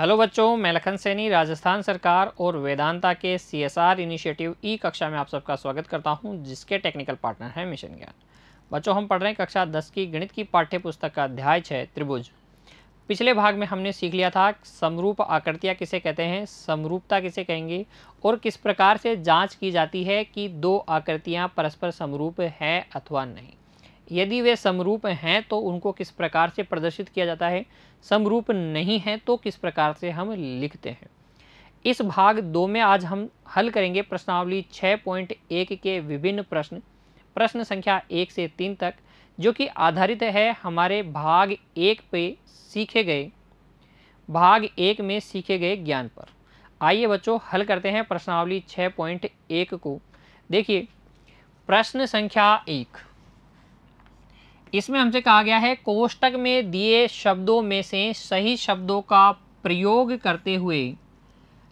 hello बच्चों मैं लखन सैनी राजस्थान सरकार और वेदांता के सीएसआर इनिशिएटिव ई कक्षा में आप सबका स्वागत करता हूं जिसके टेक्निकल पार्टनर हैं मिशन ज्ञान बच्चों हम पढ़ रहे हैं कक्षा 10 की गणित की पाठ्य पुस्तक का अध्याय छः त्रिभुज पिछले भाग में हमने सीख लिया था समरूप आकृतियाँ किसे कहते हैं समरूपता किसे कहेंगे और किस प्रकार से जाँच की जाती है कि दो आकृतियाँ परस्पर समरूप हैं अथवा नहीं यदि वे समरूप हैं तो उनको किस प्रकार से प्रदर्शित किया जाता है समरूप नहीं है तो किस प्रकार से हम लिखते हैं इस भाग दो में आज हम हल करेंगे प्रश्नावली छः पॉइंट एक के विभिन्न प्रश्न प्रश्न संख्या एक से तीन तक जो कि आधारित है हमारे भाग एक पे सीखे गए भाग एक में सीखे गए ज्ञान पर आइए बच्चों हल करते हैं प्रश्नावली छः पॉइंट एक को देखिए प्रश्न संख्या एक इसमें हमसे कहा गया है कोष्टक में दिए शब्दों में से सही शब्दों का प्रयोग करते हुए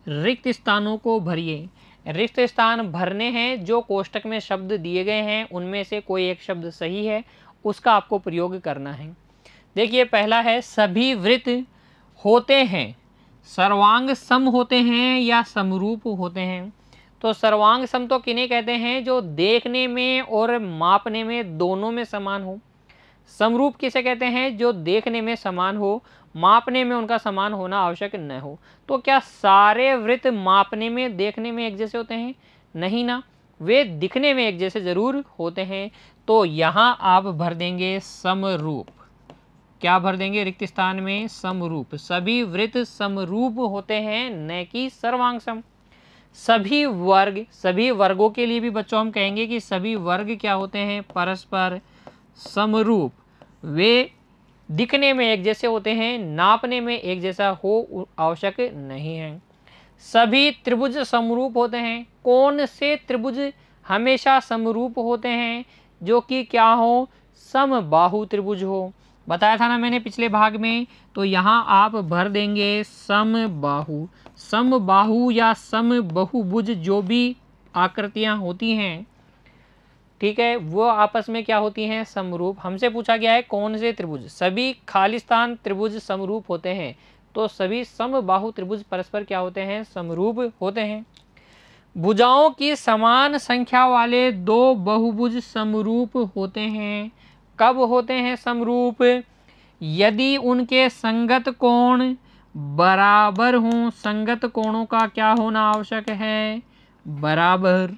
रिक्त स्थानों को भरिए रिक्त स्थान भरने हैं जो कोष्टक में शब्द दिए गए हैं उनमें से कोई एक शब्द सही है उसका आपको प्रयोग करना है देखिए पहला है सभी वृत्त होते हैं सर्वांग सम होते हैं या समरूप होते हैं तो सर्वांग सम तो किन्हें कहते हैं जो देखने में और मापने में दोनों में समान हो समरूप किसे कहते हैं जो देखने में समान हो मापने में उनका समान होना आवश्यक न हो तो क्या सारे वृत्त मापने में देखने में एक जैसे होते हैं नहीं ना वे दिखने में एक जैसे ज़रूर होते हैं तो यहाँ आप भर देंगे समरूप क्या भर देंगे रिक्त स्थान में समरूप सभी वृत्त समरूप होते हैं न कि सर्वांग सम सभी वर्ग सभी वर्गों के लिए भी बच्चों हम कहेंगे कि सभी वर्ग क्या होते हैं परस्पर समरूप वे दिखने में एक जैसे होते हैं नापने में एक जैसा हो आवश्यक नहीं है सभी त्रिभुज समरूप होते हैं कौन से त्रिभुज हमेशा समरूप होते हैं जो कि क्या हो समबाहु त्रिभुज हो बताया था ना मैंने पिछले भाग में तो यहाँ आप भर देंगे समबाहु समबाहु या समबहुभुज जो भी आकृतियाँ होती हैं ठीक है वो आपस में क्या होती हैं समरूप हमसे पूछा गया है कौन से त्रिभुज सभी खालिस्तान त्रिभुज समरूप होते हैं तो सभी समबाहु त्रिभुज परस्पर क्या होते हैं समरूप होते हैं भुजाओं की समान संख्या वाले दो बहुभुज समरूप होते हैं कब होते हैं समरूप यदि उनके संगत कोण बराबर हों संगत कोणों का क्या होना आवश्यक है बराबर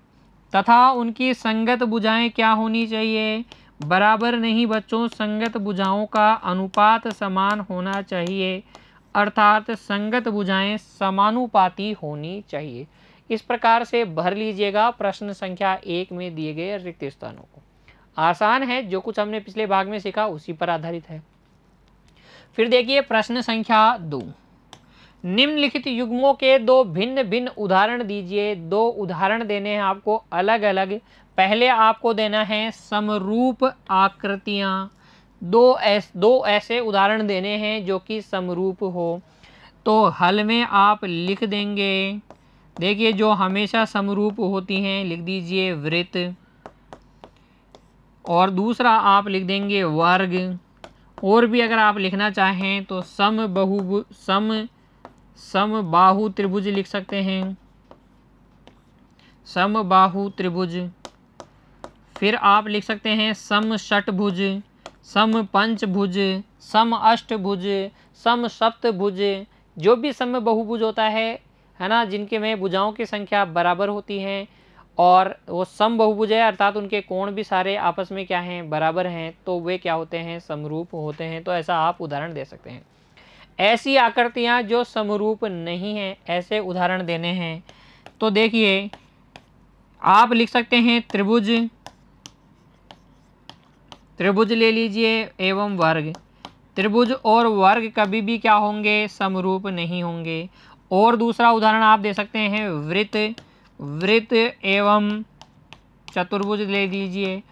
तथा उनकी संगत बुझाएं क्या होनी चाहिए बराबर नहीं बच्चों संगत बुझाओं का अनुपात समान होना चाहिए अर्थात संगत बुझाएं समानुपाती होनी चाहिए इस प्रकार से भर लीजिएगा प्रश्न संख्या एक में दिए गए रिक्त स्थानों को आसान है जो कुछ हमने पिछले भाग में सीखा उसी पर आधारित है फिर देखिए प्रश्न संख्या दो निम्नलिखित युग्मों के दो भिन्न भिन्न उदाहरण दीजिए दो उदाहरण देने हैं आपको अलग अलग पहले आपको देना है समरूप आकृतियाँ दो ऐस दो ऐसे उदाहरण देने हैं जो कि समरूप हो तो हल में आप लिख देंगे देखिए जो हमेशा समरूप होती हैं लिख दीजिए वृत्त और दूसरा आप लिख देंगे वर्ग और भी अगर आप लिखना चाहें तो सम बहु सम समबाहु त्रिभुज लिख सकते हैं समबाहु त्रिभुज फिर आप लिख सकते हैं सम षटभुज सम पंचभुज सम अष्टभुज सम सप्तभुज जो भी सम बहुभुज होता है है ना जिनके में भुजाओं की संख्या बराबर होती हैं और वो सम बहुभुज है अर्थात उनके कोण भी सारे आपस में क्या हैं बराबर हैं तो वे क्या होते हैं समरूप होते हैं तो ऐसा आप उदाहरण दे सकते हैं ऐसी आकृतियाँ जो समरूप नहीं हैं ऐसे उदाहरण देने हैं तो देखिए आप लिख सकते हैं त्रिभुज त्रिभुज ले लीजिए एवं वर्ग त्रिभुज और वर्ग कभी भी क्या होंगे समरूप नहीं होंगे और दूसरा उदाहरण आप दे सकते हैं वृत्त वृत्त एवं चतुर्भुज ले लीजिए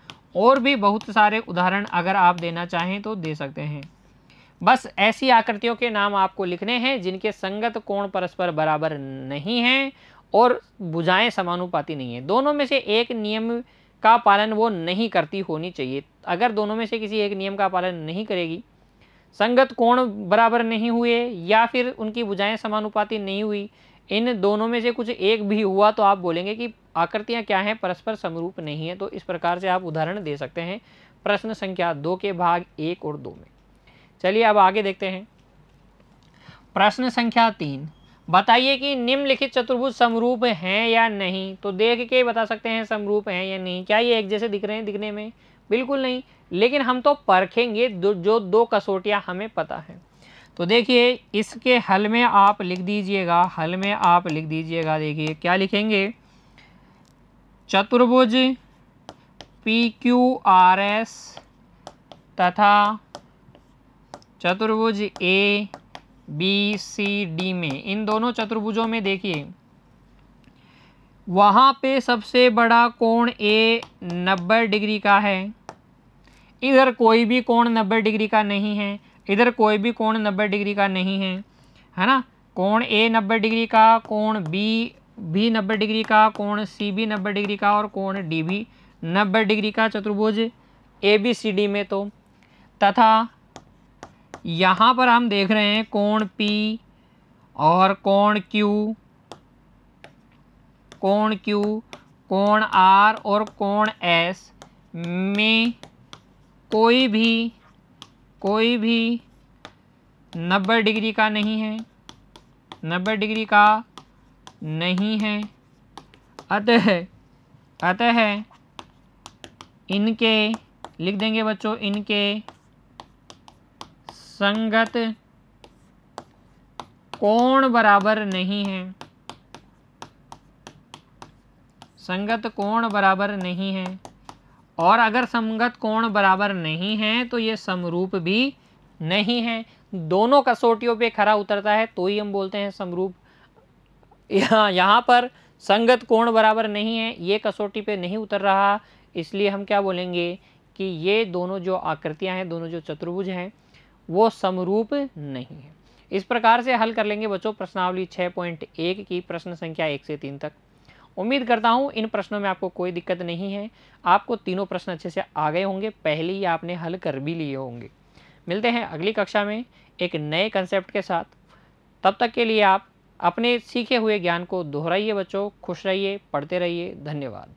और भी बहुत सारे उदाहरण अगर आप देना चाहें तो दे सकते हैं बस ऐसी आकृतियों के नाम आपको लिखने हैं जिनके संगत कोण परस्पर बराबर नहीं हैं और बुझाएँ समानुपाती नहीं है दोनों में से एक नियम का पालन वो नहीं करती होनी चाहिए अगर दोनों में से किसी एक नियम का पालन नहीं करेगी संगत कोण बराबर नहीं हुए या फिर उनकी बुझाएँ समानुपाती नहीं हुई इन दोनों में से कुछ एक भी हुआ तो आप बोलेंगे कि आकृतियाँ क्या हैं परस्पर समरूप नहीं है तो इस प्रकार से आप उदाहरण दे सकते हैं प्रश्न संख्या दो के भाग एक और दो में चलिए अब आगे देखते हैं प्रश्न संख्या तीन बताइए कि निम्नलिखित चतुर्भुज समरूप हैं या नहीं तो देख के बता सकते हैं समरूप हैं या नहीं क्या ये एक जैसे दिख रहे हैं दिखने में बिल्कुल नहीं लेकिन हम तो परखेंगे जो दो कसौटियाँ हमें पता है तो देखिए इसके हल में आप लिख दीजिएगा हल में आप लिख दीजिएगा देखिए क्या लिखेंगे चतुर्भुज पी क्यू आर एस तथा चतुर्भुज ए बी सी डी में इन दोनों चतुर्भुजों में देखिए वहाँ पे सबसे बड़ा कोण ए नब्बे डिग्री का है इधर कोई भी कोण नब्बे डिग्री का नहीं है इधर कोई भी कोण नब्बे डिग्री का नहीं है है ना कोण ए नब्बे डिग्री का कोण बी भी नब्बे डिग्री का कोण सी भी नब्बे डिग्री का और कोण डी भी नब्बे डिग्री का चतुर्भुज ए बी सी डी में तो तथा यहाँ पर हम देख रहे हैं कोण P और कोण Q कोण Q कोण R और कोण S में कोई भी कोई भी नब्बे डिग्री का नहीं है नब्बे डिग्री का नहीं है अतः अतः इनके लिख देंगे बच्चों इनके संगत कोण बराबर नहीं है संगत कोण बराबर नहीं है और अगर संगत कोण बराबर नहीं है तो ये समरूप भी नहीं है दोनों कसौटियों पे खरा उतरता है तो ही हम बोलते हैं समरूप यहाँ यहाँ पर संगत कोण बराबर नहीं है ये कसौटी पे नहीं उतर रहा इसलिए हम क्या बोलेंगे कि ये दोनों जो आकृतियाँ हैं दोनों जो चतुर्भुज हैं वो समरूप नहीं है इस प्रकार से हल कर लेंगे बच्चों प्रश्नावली 6.1 की प्रश्न संख्या एक से तीन तक उम्मीद करता हूँ इन प्रश्नों में आपको कोई दिक्कत नहीं है आपको तीनों प्रश्न अच्छे से आ गए होंगे पहले ही आपने हल कर भी लिए होंगे मिलते हैं अगली कक्षा में एक नए कंसेप्ट के साथ तब तक के लिए आप अपने सीखे हुए ज्ञान को दोहराइए बच्चों खुश रहिए पढ़ते रहिए धन्यवाद